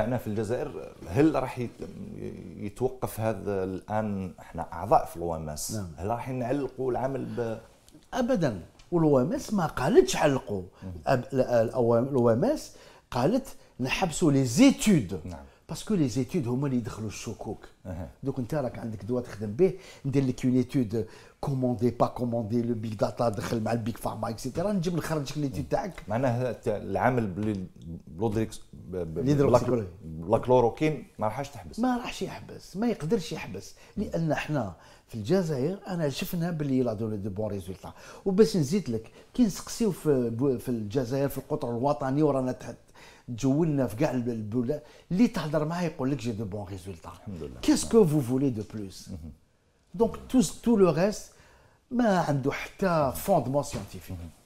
معنا في الجزائر هل راح يتوقف هذا الان احنا اعضاء في الاوامس نعم. هل راح نعلقوا العمل ب... ابدا والاوامس ما قالتش علقوا الاوامس قالت نحبسوا لي زيتود نعم. باسكو لي زيتود هما اللي يدخلوا الشكوك أه. دوك انت راك عندك دوا تخدم به ندير لك اون ايتود كوموندي با كوموندي لو بيك داتا دخل مع البيك فارما اكسيتيرا نجيب نخرج لك ليتود تاعك معناها العمل لا كلوروكين ما راحش تحبس ما راحش يحبس ما يقدرش يحبس لان احنا في الجزائر انا شفنا باللي لا دو بون ريزولتا وباش نزيد لك كي نسقسيو في في الجزائر في القطر الوطني ورانا تحت تجولنا في كاع البلاد اللي تهضر معاه يقول لك جي دو بون ريزولتا الحمد لله كيسكو فو فولي دو بلوس دونك تو تو لو ريست ما عنده حتى فوندمون سيانتيفيك